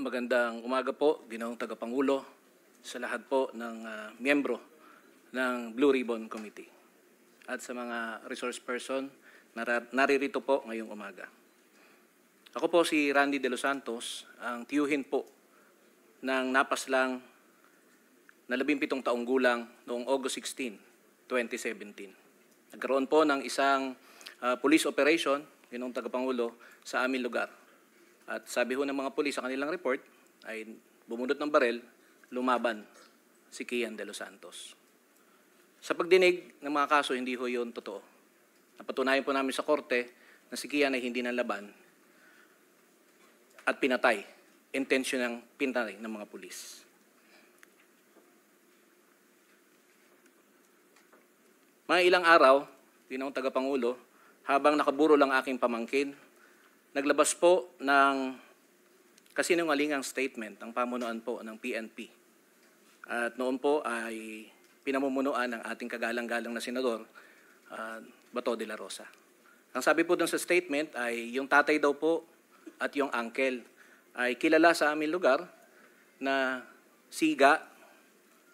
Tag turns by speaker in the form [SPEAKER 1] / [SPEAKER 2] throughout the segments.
[SPEAKER 1] Magandang umaga po, ginoong tagapangulo, sa lahat po ng uh, miyembro ng Blue Ribbon Committee at sa mga resource person na naririto po ngayong umaga. Ako po si Randy De Los Santos, ang tiyuhin po ng napaslang na 17 taong gulang noong August 16, 2017. Nagkaroon po ng isang uh, police operation, ginoong tagapangulo, sa aming lugar at sabi ho ng mga pulis sa kanilang report ay bumunot ng barel, lumaban si Kian De Los Santos. Sa pagdinig ng mga kaso, hindi ho yun totoo. Napatunayan po namin sa korte na si Kian ay hindi nalaban at pinatay. Intention ng pinatay ng mga pulis. Mga ilang araw, tinawang tagapangulo, habang nakaburo lang aking pamangkin, naglabas po ng kasinungalingang statement ang pamunuan po ng PNP. At noon po ay pinamumunuan ng ating kagalang-galang na senador, uh, Bato de la Rosa. Ang sabi po dun sa statement ay yung tatay daw po at yung uncle ay kilala sa aming lugar na siga,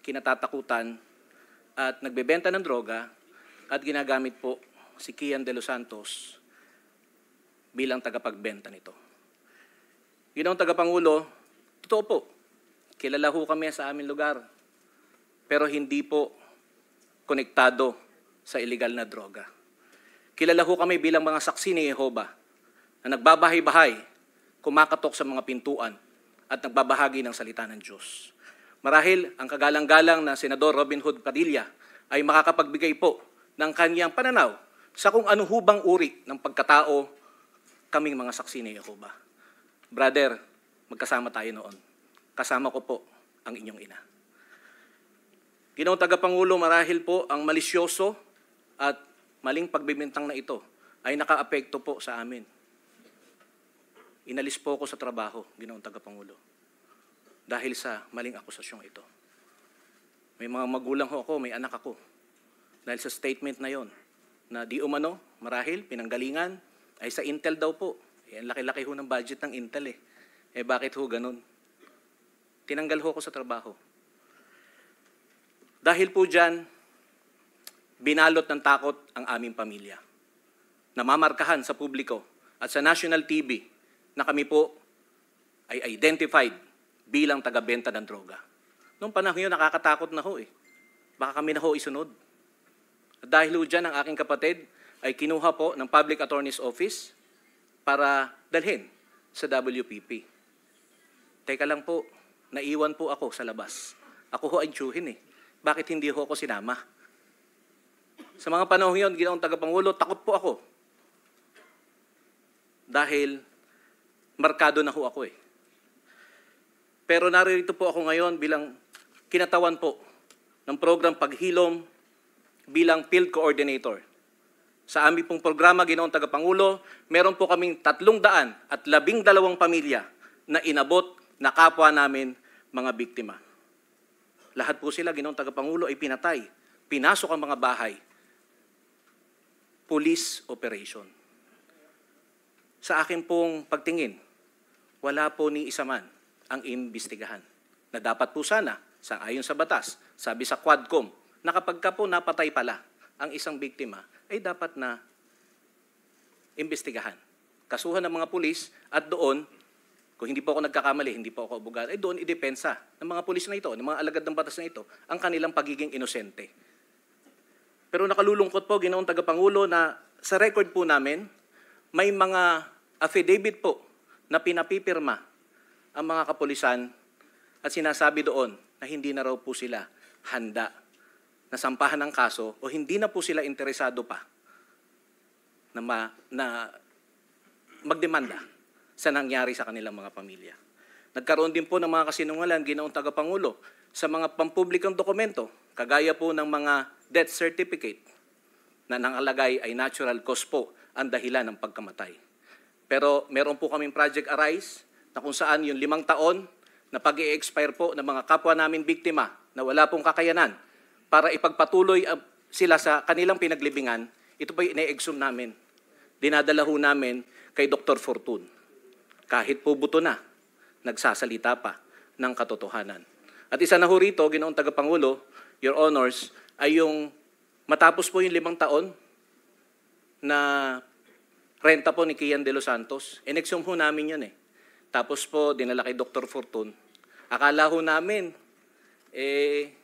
[SPEAKER 1] kinatatakutan, at nagbebenta ng droga at ginagamit po si Kian de los Santos bilang tagapagbenta nito. Ginoong tagapangulo, totoo po, kilala ho kami sa aming lugar, pero hindi po konektado sa ilegal na droga. Kilala ho kami bilang mga saksi ni Jehova na nagbabahay-bahay, kumakatok sa mga pintuan at nagbabahagi ng salita ng Diyos. Marahil ang kagalang-galang na Senador Robin Hood Padilla ay makakapagbigay po ng kanyang pananaw sa kung ano hubang uri ng pagkatao kaming mga saksi ni Jehovah. Brother, magkasama tayo noon. Kasama ko po ang inyong ina. Ginoong tagapangulo, marahil po ang malisyoso at maling pagbibintang na ito ay nakaapekto po sa amin. Inalis po ako sa trabaho, ginoong tagapangulo, dahil sa maling akusasyong ito. May mga magulang ho ako, may anak ako. Dahil sa statement na yon, na di umano, marahil, pinanggalingan, ay sa Intel daw po. Yan, eh, laki-laki ho ng budget ng Intel eh. Eh bakit ho ganun? Tinanggal ho ako sa trabaho. Dahil po dyan, binalot ng takot ang aming pamilya. Namamarkahan sa publiko at sa national TV na kami po ay identified bilang taga-benta ng droga. Noong panahon yun, nakakatakot na ho eh. Baka kami na ho isunod. At dahil ho dyan, ang aking kapatid, ay kinuha po ng Public Attorney's Office para dalhin sa WPP. Teka lang po, naiwan po ako sa labas. Ako ho ang tsuhin eh. Bakit hindi ho ako sinama? Sa mga panahon yun, ginoong tagapangulo, takot po ako. Dahil markado na ho ako eh. Pero naririto po ako ngayon bilang kinatawan po ng program Paghilom bilang field coordinator sa aming pong programa, Ginoong Tagapangulo, meron po kaming tatlong daan at labing dalawang pamilya na inabot na kapwa namin mga biktima. Lahat po sila, Ginoong Tagapangulo, ay pinatay. Pinasok ang mga bahay. Police operation. Sa akin pong pagtingin, wala po ni isa man ang imbestigahan na dapat po sana, sa ayon sa batas, sabi sa Quadcom, na kapag ka po napatay pala ang isang biktima, ay dapat na imbestigahan. Kasuhan ng mga pulis at doon, kung hindi po ako nagkakamali, hindi po ako abogado, ay doon idepensa ng mga pulis na ito, ng mga alagad ng batas na ito, ang kanilang pagiging inosente. Pero nakalulungkot po, ginoong tagapangulo, na sa record po namin, may mga affidavit po na pinapipirma ang mga kapulisan at sinasabi doon na hindi na raw po sila handa nasampahan ng kaso o hindi na po sila interesado pa na, ma, na magdemanda sa nangyari sa kanilang mga pamilya. Nagkaroon din po ng mga kasinungalan ginaong tagapangulo sa mga pampublikang dokumento, kagaya po ng mga death certificate na nangalagay ay natural cause po ang dahilan ng pagkamatay. Pero meron po kaming Project Arise na kung saan yung limang taon na pag expire po ng mga kapwa namin biktima na wala pong kakayanan para ipagpatuloy ah, sila sa kanilang pinaglibingan, ito po ine-exhume namin. Dinadala ho namin kay Dr. Fortune. Kahit po buto na, nagsasalita pa ng katotohanan. At isa na ho rito, ginoong tagapangulo, Your Honors, ay yung matapos po yung limang taon na renta po ni Kian de los Santos, in-exhume ho namin yun eh. Tapos po, dinala kay Dr. Fortune. Akala ho namin, eh,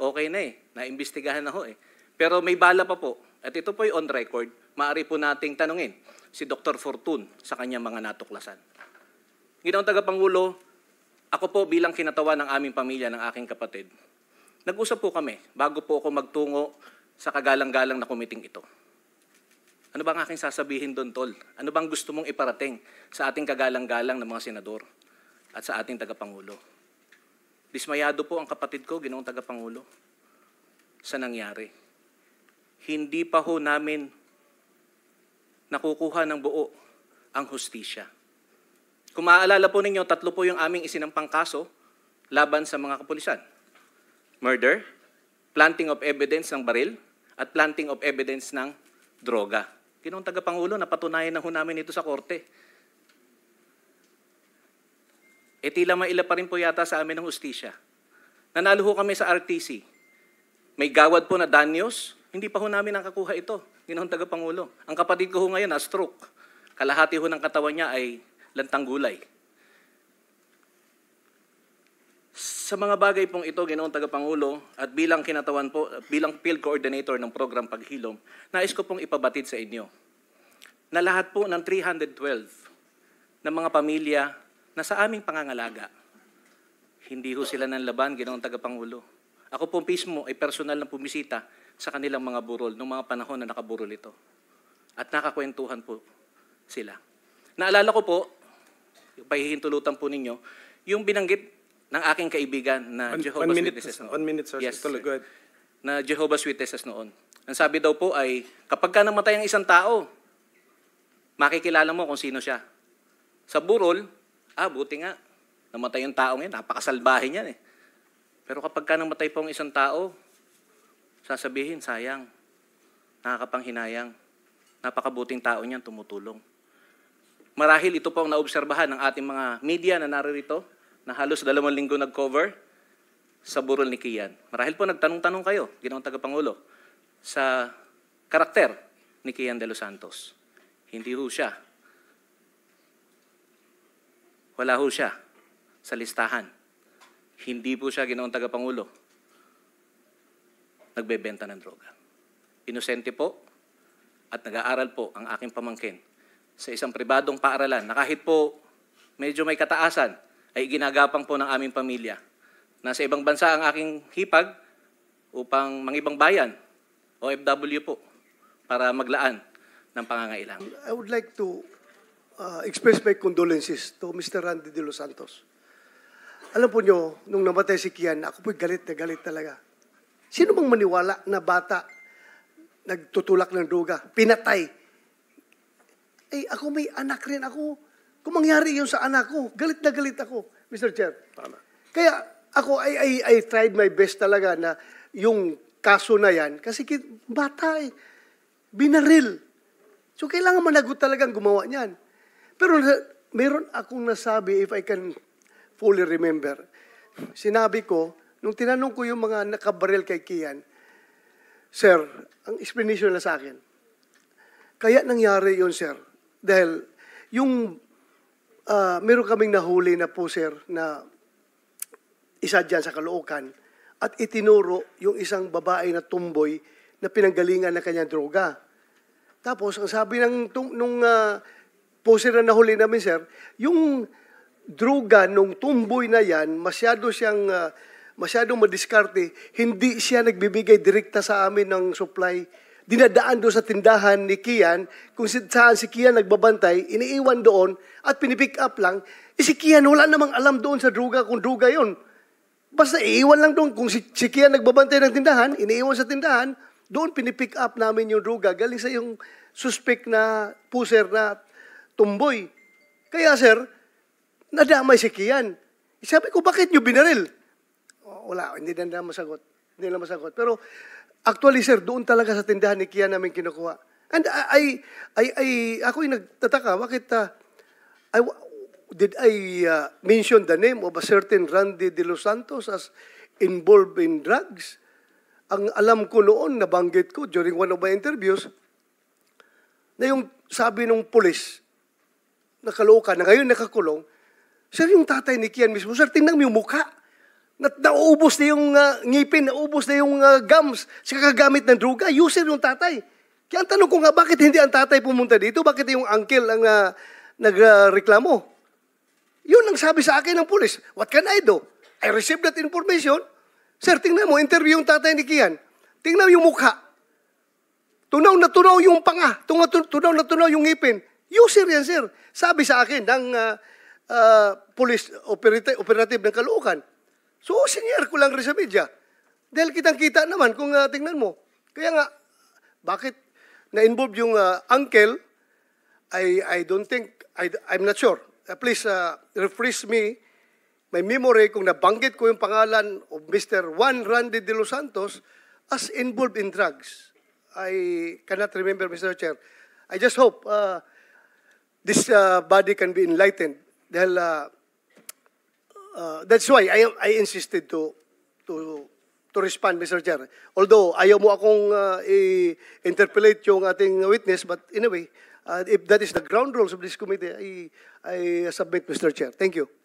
[SPEAKER 1] okay na eh, naimbestigahan na ho eh. Pero may bala pa po, at ito po ay on record, Maari po nating tanungin si Dr. Fortune sa kanyang mga natuklasan. Ginoong tagapangulo, ako po bilang kinatawa ng aming pamilya ng aking kapatid, nag-usap po kami bago po ako magtungo sa kagalang-galang na kumiting ito. Ano bang aking sasabihin doon, Tol? Ano bang gusto mong iparating sa ating kagalang-galang ng mga senador at sa ating tagapangulo? Dismayado po ang kapatid ko, ginoong tagapangulo, sa nangyari. Hindi pa ho namin nakukuha ng buo ang hustisya. Kung maaalala po ninyo, tatlo po yung aming isinampang kaso laban sa mga kapulisan. Murder, planting of evidence ng baril, at planting of evidence ng droga. Ginoong tagapangulo, napatunayan na ho namin ito sa korte E tila maila pa rin po yata sa amin ng ustisya. Nanalo ho kami sa RTC. May gawad po na danyos. Hindi pa ho namin nakakuha ito. Ginoong tagapangulo. Ang kapatid ko ho ngayon na stroke. Kalahati ho ng katawan niya ay lantang gulay. Sa mga bagay pong ito, Ginoong Tagapangulo, at bilang kinatawan po, bilang field coordinator ng program Paghilom, nais ko pong ipabatid sa inyo na lahat po ng 312 ng mga pamilya na sa aming pangangalaga, hindi ho sila nanlaban, ginoong tagapangulo. Ako po mismo ay personal na pumisita sa kanilang mga burol noong mga panahon na nakaburol ito. At nakakwentuhan po sila. Naalala ko po, pahihintulutan po ninyo, yung binanggit ng aking kaibigan na one, Jehovah's one minute, Witnesses noon. One minute, sir. Yes, Tuloy, go Na Jehovah's Witnesses noon. Ang sabi daw po ay, kapag ka namatay ang isang tao, makikilala mo kung sino siya. Sa burol, ah, buti nga, namatay yung tao yan, napakasalbahe niyan eh. Pero kapag ka namatay po ang isang tao, sasabihin, sayang, nakakapanghinayang, napakabuting tao niyan, tumutulong. Marahil ito po ang naobserbahan ng ating mga media na naririto, na halos dalawang linggo nag-cover sa burol ni Kian. Marahil po nagtanong-tanong kayo, ginawang tagapangulo, sa karakter ni Kian de los Santos. Hindi ho siya wala ho siya sa listahan. Hindi po siya ginoong tagapangulo. Nagbebenta ng droga. Inosente po at nag-aaral po ang aking pamangkin sa isang pribadong paaralan na kahit po medyo may kataasan ay ginagapang po ng aming pamilya. Nasa ibang bansa ang aking hipag upang mangibang bayan, OFW po, para maglaan ng pangangailangan.
[SPEAKER 2] I would like to uh, express my condolences to Mr. Randy De Los Santos. Alam po nyo, nung namatay si Kian, ako po'y galit na galit talaga. Sino bang maniwala na bata nagtutulak ng droga, pinatay? Eh, ako may anak rin ako. Kung mangyari yun sa anak ko, galit na galit ako, Mr. Chair. Tama. Kaya ako, I, I, I tried my best talaga na yung kaso na yan, kasi bata eh, binaril. So kailangan managot talagang gumawa niyan. Pero meron akong nasabi, if I can fully remember, sinabi ko, nung tinanong ko yung mga nakabaril kay Kian, Sir, ang explanation nila sa akin, kaya nangyari yon sir, dahil yung uh, meron kaming nahuli na po, sir, na isa dyan sa Caloocan, at itinuro yung isang babae na tumboy na pinanggalingan na kanyang droga. Tapos, ang sabi ng, nung uh, poser na nahuli namin, sir, yung droga nung tumboy na yan, masyado siyang, uh, masyadong madiskarte, hindi siya nagbibigay direkta sa amin ng supply. Dinadaan doon sa tindahan ni Kian, kung saan si Kian nagbabantay, iniiwan doon at pinipick up lang. Eh si Kian wala namang alam doon sa droga kung droga yon. Basta iiwan lang doon. Kung si, si Kian nagbabantay ng tindahan, iniiwan sa tindahan, doon pinipick up namin yung droga galing sa yung suspect na puser na tumboy. Kaya sir, nadamay si Kian. Sabi ko, bakit nyo binaril? Oh, wala, hindi na nila masagot. Hindi nila masagot. Pero actually sir, doon talaga sa tindahan ni Kian namin kinukuha. And I, I, I, ako yung nagtataka, bakit uh, I, did I uh, mention the name of a certain Randy De Los Santos as involved in drugs? Ang alam ko noon, nabanggit ko during one of my interviews, na yung sabi ng pulis, na kaloka na ngayon nakakulong, sir, yung tatay ni Kian mismo, sir, tingnan mo yung mukha. Na, naubos na yung uh, ngipin, naubos na yung uh, gums sa kagamit ng druga. User yung tatay. Kaya ang tanong ko nga, bakit hindi ang tatay pumunta dito? Bakit yung uncle ang uh, nagreklamo? Uh, Yun ang sabi sa akin ng pulis. What can I do? I received that information. Sir, tingnan mo, interview yung tatay ni Kian. Tingnan mo yung mukha. Tunaw na tunaw yung panga. Tunaw, tunaw na tunaw yung ngipin. User yan, sir. Sabi sa akin ng uh, uh, police operative, operative ng Caloocan. So, senior ko lang rin sa media. Dahil kitang-kita naman kung uh, tingnan mo. Kaya nga, bakit na-involve yung uh, uncle, I, I don't think, I, I'm not sure. Uh, please uh, refresh me my memory kung nabanggit ko yung pangalan of Mr. Juan Randy de Los Santos as involved in drugs. I cannot remember, Mr. Chair. I just hope uh, this uh, body can be enlightened. Dahil, uh, uh, that's why I, I insisted to, to, to respond, Mr. Chair. Although, ayaw mo akong uh, i-interpolate yung ating witness, but anyway, uh, if that is the ground rules of this committee, I, I submit, Mr. Chair. Thank you.